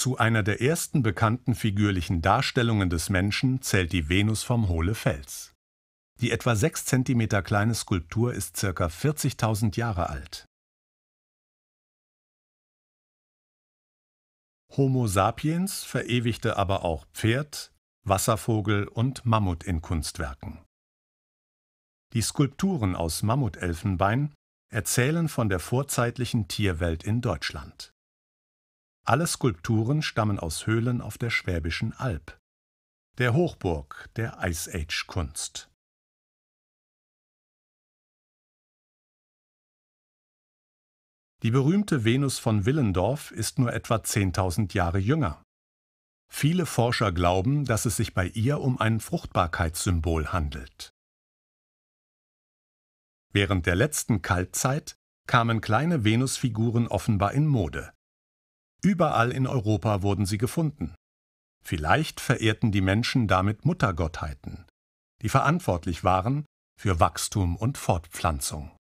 Zu einer der ersten bekannten figürlichen Darstellungen des Menschen zählt die Venus vom Hohle Fels. Die etwa 6 cm kleine Skulptur ist ca. 40.000 Jahre alt. Homo sapiens verewigte aber auch Pferd, Wasservogel und Mammut in Kunstwerken. Die Skulpturen aus Mammutelfenbein erzählen von der vorzeitlichen Tierwelt in Deutschland. Alle Skulpturen stammen aus Höhlen auf der Schwäbischen Alb, der Hochburg der Ice Age Kunst. Die berühmte Venus von Willendorf ist nur etwa 10.000 Jahre jünger. Viele Forscher glauben, dass es sich bei ihr um ein Fruchtbarkeitssymbol handelt. Während der letzten Kaltzeit kamen kleine Venusfiguren offenbar in Mode. Überall in Europa wurden sie gefunden. Vielleicht verehrten die Menschen damit Muttergottheiten, die verantwortlich waren für Wachstum und Fortpflanzung